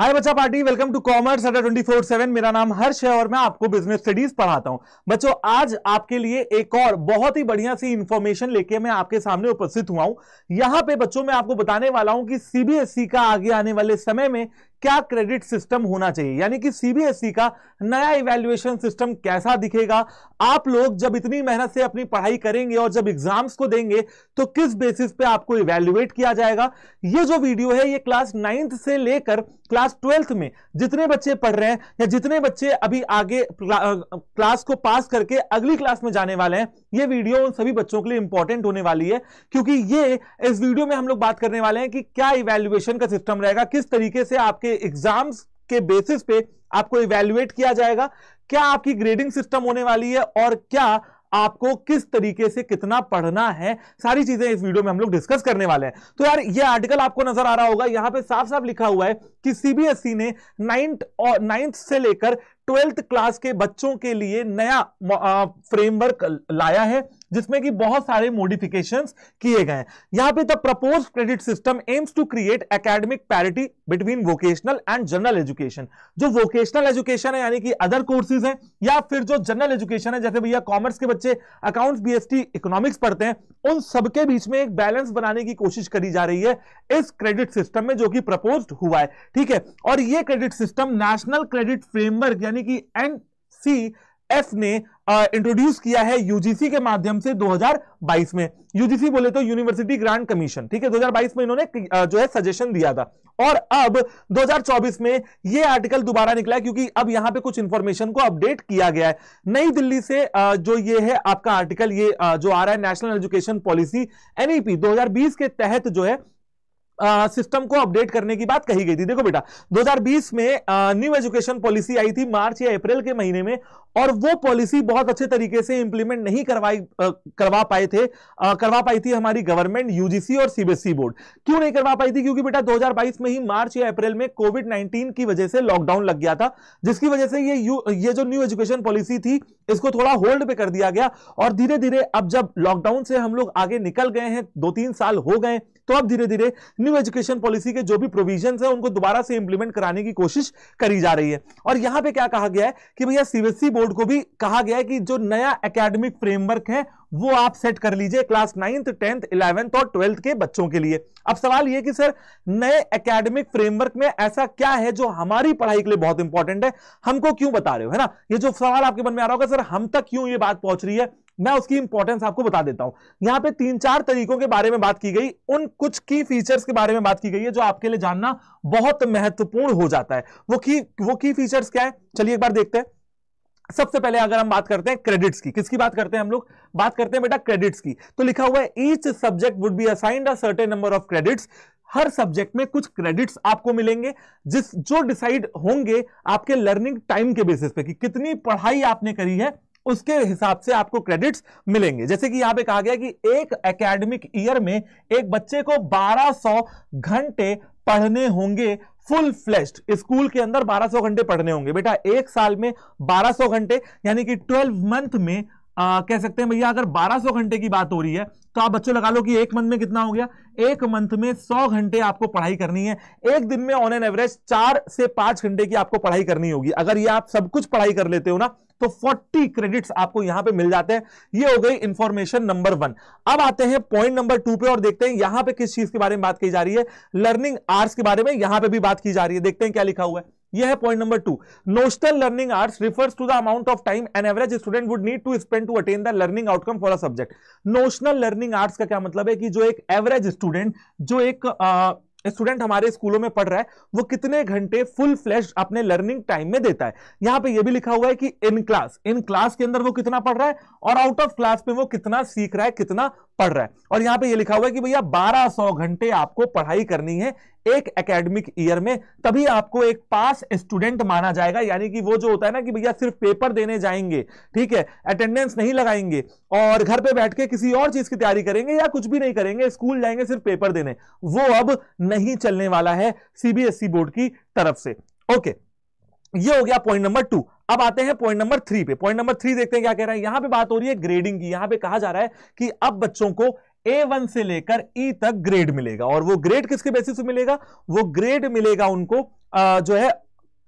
हाय बच्चा party welcome to commerce Adda twenty four seven मेरा नाम हर्ष है और मैं आपको बिजनेस स्टडीज पढ़ाता हूं बच्चों आज आपके लिए एक और बहुत ही बढ़िया सी इंफॉर्मेशन लेके मैं आपके सामने उपस्थित हुआ हूं यहां पे बच्चों मैं आपको बताने वाला हूं कि सीबीएसई e का आगे आने वाले समय में क्या क्रेडिट सिस्टम होना चाहिए यानी कि सीबीएसई e का नया इवेल्युएशन सिस्टम कैसा दिखेगा आप लोग जब इतनी मेहनत से अपनी पढ़ाई करेंगे और जब एग्जाम्स को देंगे तो किस बेसिस पे आपको इवेल्युएट किया जाएगा ये जो वीडियो है ये क्लास नाइन्थ से लेकर क्लास ट्वेल्थ में जितने बच्चे पढ़ रहे हैं या जितने बच्चे अभी आगे क्लास को पास करके अगली क्लास में जाने वाले हैं ये वीडियो उन सभी बच्चों के लिए इंपॉर्टेंट होने वाली है क्योंकि ये इस वीडियो में हम लोग बात करने वाले हैं कि क्या इवेल्युएशन का सिस्टम रहेगा किस तरीके से आपके आपके एग्जाम्स के बेसिस पे आपको इवेल्युएट किया जाएगा क्या आपकी ग्रेडिंग सिस्टम होने वाली है और क्या आपको किस तरीके से कितना पढ़ना है सारी चीजें इस वीडियो में हम लोग डिस्कस करने वाले हैं तो यार ये आर्टिकल आपको नजर आ रहा होगा यहां पे साफ साफ लिखा हुआ है कि सीबीएसई e ने नाइन्थ और नाइन्थ से लेकर ट्वेल्थ क्लास के बच्चों के लिए नया फ्रेमवर्क लाया है जिसमें कि बहुत सारे मॉडिफिकेशन किए गए यहां पे the propose credit system aims to create academic parity between vocational and general education जो वोकेशनल एजुकेशन है यानी कि अदर कोर्सेज हैं या फिर जो जनरल एजुकेशन है जैसे भैया कॉमर्स के बच्चे अकाउंट्स बीएसटी इकोनॉमिक्स पढ़ते हैं उन सबके बीच में एक बैलेंस बनाने की कोशिश करी जा रही है इस क्रेडिट सिस्टम में जो कि प्रपोज हुआ है ठीक है और यह credit system national credit framework यानी कि एन सी एस ने इंट्रोड्यूस किया है यूजीसी के माध्यम से 2022 में यूजीसी बोले तो यूनिवर्सिटी ग्रांट कमीशन ठीक है 2022 में इन्होंने जो है सजेशन दिया था और अब 2024 में यह आर्टिकल दोबारा निकला है क्योंकि अब यहां पे कुछ इंफॉर्मेशन को अपडेट किया गया है नई दिल्ली से जो ये है आपका आर्टिकल ये जो आ रहा है नेशनल एजुकेशन पॉलिसी एनईपी दो के तहत जो है सिस्टम को अपडेट करने की बात कही गई थी देखो बेटा 2020 में न्यू एजुकेशन पॉलिसी आई थी मार्च या अप्रैल के महीने में और वो पॉलिसी बहुत अच्छे तरीके से इंप्लीमेंट नहीं करवाई करवा पाए थे आ, करवा पाई थी हमारी गवर्नमेंट यूजीसी और सीबीएसई बोर्ड e क्यों नहीं करवा पाई थी क्योंकि बेटा 2022 में ही मार्च या अप्रैल में कोविड 19 की वजह से लॉकडाउन लग गया था जिसकी वजह से ये ये जो न्यू एजुकेशन पॉलिसी थी इसको थोड़ा होल्ड पे कर दिया गया और धीरे धीरे अब जब लॉकडाउन से हम लोग आगे निकल गए हैं दो तीन साल हो गए तो अब धीरे धीरे न्यू एजुकेशन पॉलिसी के जो भी प्रोविजन है उनको दोबारा से इंप्लीमेंट कराने की कोशिश करी जा रही है और यहां पर क्या कहा गया है कि भैया सीबीएसई बोर्ड e को भी कहा गया है कि जो नया अकेडमिक फ्रेमवर्क है वो आप सेट कर लीजिए क्लास नाइन्थ टेंथ इलेवेंथ और ट्वेल्थ के बच्चों के लिए अब सवाल ये कि सर नए एकेडमिक फ्रेमवर्क में ऐसा क्या है जो हमारी पढ़ाई के लिए बहुत इंपॉर्टेंट है हमको क्यों बता रहे हो है ना ये जो सवाल आपके मन में आ रहा होगा सर हम तक क्यों ये बात पहुंच रही है मैं उसकी इंपॉर्टेंस आपको बता देता हूं यहां पे तीन चार तरीकों के बारे में बात की गई उन कुछ की फीचर्स के बारे में बात की गई है जो आपके लिए जानना बहुत महत्वपूर्ण हो जाता है वो की वो की फीचर्स क्या है चलिए एक बार देखते हैं सबसे पहले अगर हम बात करते हैं क्रेडिट्स की किसकी बात करते हैं हम लोग बात करते हैं बेटा क्रेडिट्स की तो लिखा हुआ है each subject would be assigned a certain number of credits हर सब्जेक्ट में कुछ क्रेडिट्स आपको मिलेंगे जिस जो डिसाइड होंगे आपके लर्निंग टाइम के बेसिस पे कि कितनी पढ़ाई आपने करी है उसके हिसाब से आपको क्रेडिट्स मिलेंगे जैसे कि यहां पे कहा गया कि एक एकेडमिक ईयर में एक बच्चे को 1200 घंटे पढ़ने होंगे फुल फ्लेश्ड स्कूल के अंदर 1200 घंटे पढ़ने होंगे बेटा एक साल में 1200 घंटे यानी कि 12 मंथ में आ, कह सकते हैं भैया अगर 1200 घंटे की बात हो रही है तो आप बच्चों लगा लो कि एक मंथ में कितना हो गया एक मंथ में 100 घंटे आपको पढ़ाई करनी है एक दिन में ऑन एन एवरेज चार से पांच घंटे की आपको पढ़ाई करनी होगी अगर ये आप सब कुछ पढ़ाई कर लेते हो ना तो 40 क्रेडिट्स आपको यहां पे मिल जाते हैं ये हो गई इंफॉर्मेशन नंबर वन अब आते हैं पॉइंट नंबर टू पे और देखते हैं यहां पे किस चीज के बारे में बात की जा रही है लर्निंग आर्ट्स के बारे में यहां पे भी बात की जा रही है देखते हैं क्या लिखा हुआ है यह है point number two notional learning hours refers to the amount of time an average student would need to spend to attain the learning outcome for a subject notional learning hours का क्या मतलब है कि जो एक एवरेज स्टूडेंट जो एक आ, student हमारे स्कूलों में पढ़ रहा है वो कितने घंटे फुल फ्लैश अपने लर्निंग टाइम में देता है यहां पे ये भी लिखा हुआ है कि इन क्लास इन क्लास के अंदर वो कितना पढ़ रहा है और आउट ऑफ क्लास पे वो कितना सीख रहा है कितना पढ़ रहा है और यहां पे ये लिखा हुआ है कि भैया 1200 घंटे आपको पढ़ाई करनी है एक एकेडमिक ईयर में तभी आपको एक पास स्टूडेंट माना जाएगा यानी कि वो जो होता है ना कि भैया सिर्फ पेपर देने जाएंगे ठीक है अटेंडेंस नहीं लगाएंगे और घर पे बैठ के किसी और चीज की तैयारी करेंगे या कुछ भी नहीं करेंगे स्कूल जाएंगे सिर्फ पेपर देने वो अब नहीं चलने वाला है सीबीएसई बोर्ड e की तरफ से ओके ये हो गया पॉइंट नंबर टू अब आते हैं पॉइंट नंबर थ्री पे पॉइंट नंबर थ्री देखते हैं क्या कह रहा है यहां पे बात हो रही है ग्रेडिंग की यहां पे कहा जा रहा है कि अब बच्चों को ए वन से लेकर ई e तक ग्रेड मिलेगा और वो ग्रेड किसके बेसिस पे मिलेगा वो ग्रेड मिलेगा उनको आ, जो है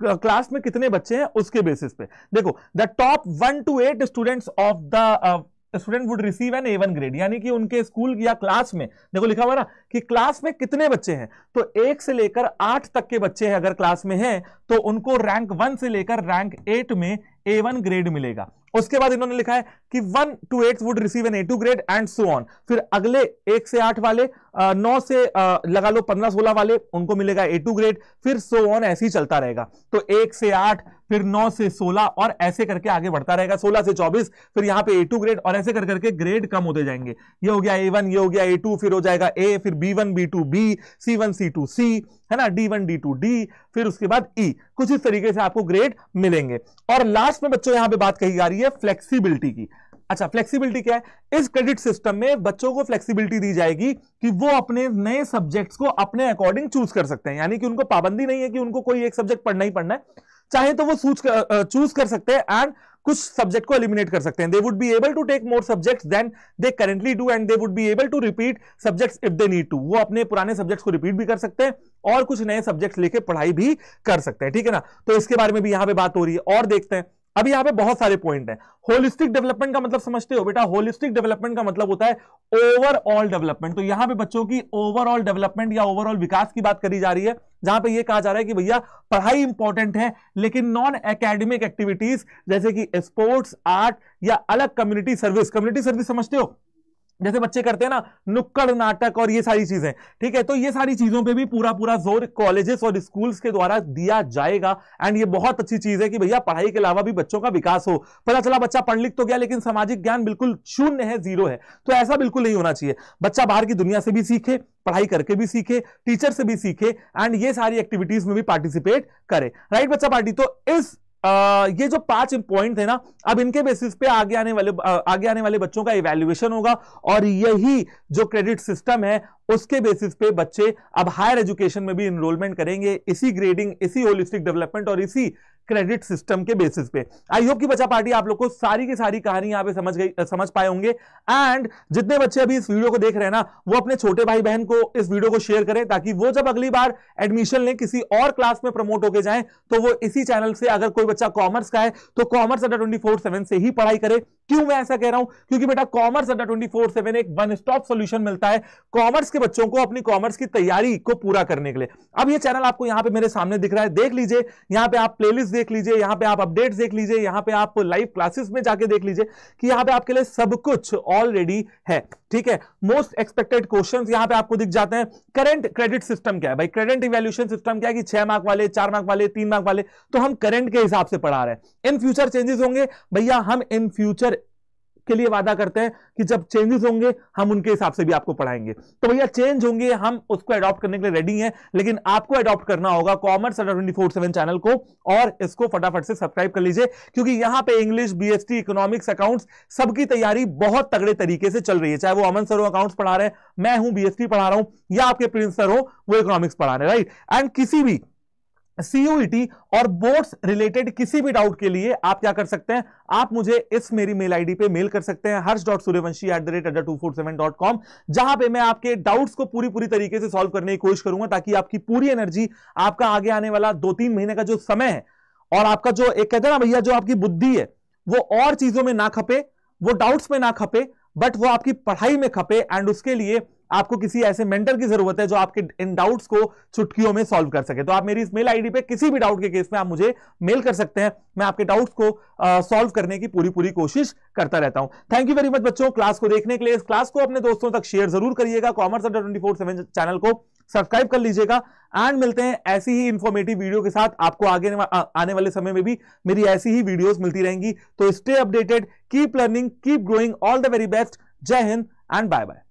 क्लास में कितने बच्चे हैं उसके बेसिस पे देखो the top one two eight students of the student would receive an A one grade यानी कि उनके स्कूल या क्लास में देखो लिखा हुआ ना कि क्लास में कितने बच्चे हैं तो एक से लेकर आठ तक के बच्चे हैं अगर क्लास में हैं तो उनको रैंक वन से लेकर रैंक एट में ए वन ग्रेड मिलेगा उसके बाद इन्होंने लिखा है कि one two eight would receive an A two grade and so on फिर अगले एक से आठ वाले नौ से लगा लो पंद्रह सोलह वाले उनको मिलेगा ए टू ग्रेड फिर सो ऑन ऐसे ही चलता रहेगा तो एक से आठ फिर 9 से 16 और ऐसे करके आगे बढ़ता रहेगा 16 से 24 फिर यहाँ पे A2 ग्रेड और ऐसे कर करके ग्रेड कम होते जाएंगे ये हो गया A1 ये हो गया A2 फिर हो जाएगा A फिर B1 B2 B C1 C2 C है ना D1 D2 D फिर उसके बाद E कुछ इस तरीके से आपको ग्रेड मिलेंगे और लास्ट में बच्चों यहाँ पे बात कही जा रही है फ्लेक्सीबिलिटी की अच्छा फ्लेक्सिबिलिटी क्या है इस क्रेडिट सिस्टम में बच्चों को फ्लेक्सिबिलिटी दी जाएगी कि वो अपने नए सब्जेक्ट्स को अपने अकॉर्डिंग चूज कर सकते हैं यानी कि उनको पाबंदी नहीं है कि उनको कोई एक सब्जेक्ट पढ़ना ही पढ़ना है चाहे तो वो चूज कर सकते हैं एंड कुछ सब्जेक्ट को एलिमिनेट कर सकते हैं they would be able to take more subjects than they currently do and they would be able to repeat subjects if they need to वो अपने पुराने सब्जेक्ट्स को रिपीट भी कर सकते हैं और कुछ नए सब्जेक्ट्स लेके पढ़ाई भी कर सकते हैं ठीक है ना तो इसके बारे में भी यहां पे बात हो रही है और देखते हैं अब यहाँ पे बहुत सारे पॉइंट है होलिस्टिक डेवलपमेंट का मतलब समझते हो बेटा होलिस्टिक डेवलपमेंट का मतलब होता है ओवरऑल डेवलपमेंट तो यहाँ पे बच्चों की ओवरऑल डेवलपमेंट या ओवरऑल विकास की बात करी जा रही है जहां पे ये कहा जा रहा है कि भैया पढ़ाई इंपॉर्टेंट है लेकिन नॉन एकेडमिक एक्टिविटीज जैसे कि स्पोर्ट्स आर्ट या अलग कम्युनिटी सर्विस कम्युनिटी सर्विस समझते हो जैसे बच्चे करते हैं ना नुक्कड़ नाटक और ये सारी चीजें ठीक है तो ये सारी चीजों पे भी पूरा पूरा जोर कॉलेजेस और स्कूल्स के द्वारा दिया जाएगा एंड ये बहुत अच्छी चीज है कि भैया पढ़ाई के अलावा भी बच्चों का विकास हो पता चला बच्चा पढ़ लिख तो गया लेकिन सामाजिक ज्ञान बिल्कुल शून्य है जीरो है तो ऐसा बिल्कुल नहीं होना चाहिए बच्चा बाहर की दुनिया से भी सीखे पढ़ाई करके भी सीखे टीचर से भी सीखे एंड ये सारी एक्टिविटीज में भी पार्टिसिपेट करे राइट बच्चा पार्टी तो इस ये जो पांच पॉइंट है ना अब इनके बेसिस पे आगे आने वाले आगे आने वाले बच्चों का इवेल्युएशन होगा और यही जो क्रेडिट सिस्टम है उसके बेसिस पे बच्चे अब हायर एजुकेशन में भी इनरोलमेंट करेंगे इसी ग्रेडिंग इसी होलिस्टिक डेवलपमेंट और इसी क्रेडिट सिस्टम के बेसिस पे आई होप की बचा पार्टी आप लोग को सारी की सारी कहानी यहाँ पे समझ गई समझ पाए होंगे एंड जितने बच्चे अभी इस वीडियो को देख रहे हैं ना वो अपने छोटे भाई बहन को इस वीडियो को शेयर करें ताकि वो जब अगली बार एडमिशन लें किसी और क्लास में प्रमोट होकर जाए तो वो इसी चैनल से अगर कोई बच्चा कॉमर्स का है तो कॉमर्स अंडर ट्वेंटी से ही पढ़ाई करे क्यों मैं ऐसा कह रहा हूं क्योंकि बेटा commerce Adda twenty four seven एक वन स्टॉप सोल्यूशन मिलता है कॉमर्स के बच्चों को अपनी कॉमर्स की तैयारी को पूरा करने के लिए अब ये चैनल आपको यहां पे मेरे सामने दिख रहा है देख लीजिए यहां पे आप प्लेलिस्ट देख लीजिए यहां पे आप अपडेट्स देख लीजिए यहां पे आप लाइव क्लासेस में जाके देख लीजिए कि यहां पे आपके लिए सब कुछ ऑलरेडी है ठीक है मोस्ट एक्सपेक्टेड क्वेश्चन यहां पे आपको दिख जाते हैं करंट क्रेडिट सिस्टम क्या है भाई करंट इवेल्यूशन सिस्टम क्या है कि छह मार्क वाले चार मार्क वाले तीन मार्क वाले तो हम करंट के हिसाब से पढ़ा रहे हैं इन फ्यूचर चेंजेस होंगे भैया हम इन फ्यूचर के लिए वादा करते हैं कि जब चेंजेस होंगे हम उनके हिसाब से भी आपको पढ़ाएंगे तो भैया चेंज होंगे हम उसको अडॉप्ट करने के लिए रेडी हैं लेकिन आपको अडॉप्ट करना होगा commerce twenty four seven channel को और इसको फटाफट से सब्सक्राइब कर लीजिए क्योंकि यहां पर इंग्लिश बीएसटी इकोनॉमिक्स अकाउंट्स सबकी तैयारी बहुत तगड़े तरीके से चल रही है चाहे वो अमन सर हो अकाउंट्स पढ़ा रहे हैं मैं हूं बी पढ़ा रहा हूं या आपके प्रिंस सर हो वो इकोनॉमिक्स पढ़ा रहे राइट एंड किसी भी सीयूईटी e और बोर्ड्स रिलेटेड किसी भी डाउट के लिए आप क्या कर सकते हैं आप मुझे इस मेरी मेल आईडी पे मेल कर सकते हैं Harsh dot Suryavanshi at the rate Adda two four seven dot com जहां पर मैं आपके डाउट्स को पूरी पूरी तरीके से सॉल्व करने की कोशिश करूंगा ताकि आपकी पूरी एनर्जी आपका आगे आने वाला दो तीन महीने का जो समय है और आपका जो एक कहते हैं ना भैया जो आपकी बुद्धि है वो और चीजों में ना खपे वो डाउट्स में ना खपे बट वो आपकी पढ़ाई में खपे एंड उसके लिए आपको किसी ऐसे मेंटर की जरूरत है जो आपके इन डाउट्स को चुटकियों में सॉल्व कर सके तो आप मेरी इस मेल आईडी पे किसी भी डाउट के केस में आप मुझे मेल कर सकते हैं मैं आपके डाउट्स को सॉल्व करने की पूरी पूरी कोशिश करता रहता हूं थैंक यू वेरी मच बच्चों क्लास को देखने के लिए इस क्लास को अपने दोस्तों तक शेयर जरूर करिएगा कॉमर्स अंडर ट्वेंटी फोर सेवन चैनल को सब्सक्राइब कर लीजिएगा एंड मिलते हैं ऐसी ही इंफॉर्मेटिव वीडियो के साथ आपको आगे आ, आने वाले समय में भी मेरी ऐसी ही वीडियोस मिलती रहेंगी तो stay updated keep learning keep growing all the very best जय हिंद एंड बाय बाय